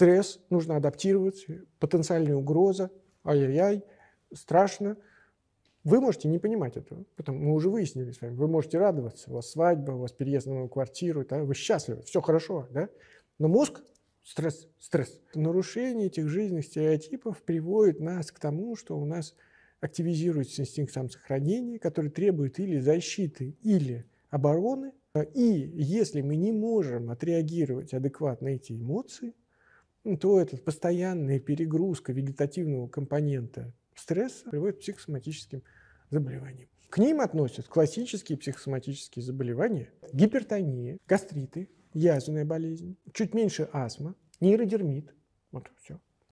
стресс, нужно адаптироваться, потенциальная угроза, ай-яй-яй, страшно. Вы можете не понимать этого, потому мы уже выяснили с вами. Вы можете радоваться, у вас свадьба, у вас переезд на новую квартиру, да, вы счастливы, все хорошо, да? Но мозг стресс, стресс. Нарушение этих жизненных стереотипов приводит нас к тому, что у нас активизируется инстинкт самосохранения, который требует или защиты, или обороны. И если мы не можем отреагировать адекватно эти эмоции, ну, то это постоянная перегрузка вегетативного компонента стресса приводит к психосоматическим заболеваниям. К ним относят классические психосоматические заболевания, гипертония, гастриты, язвенная болезнь, чуть меньше астма, нейродермит. Вот все.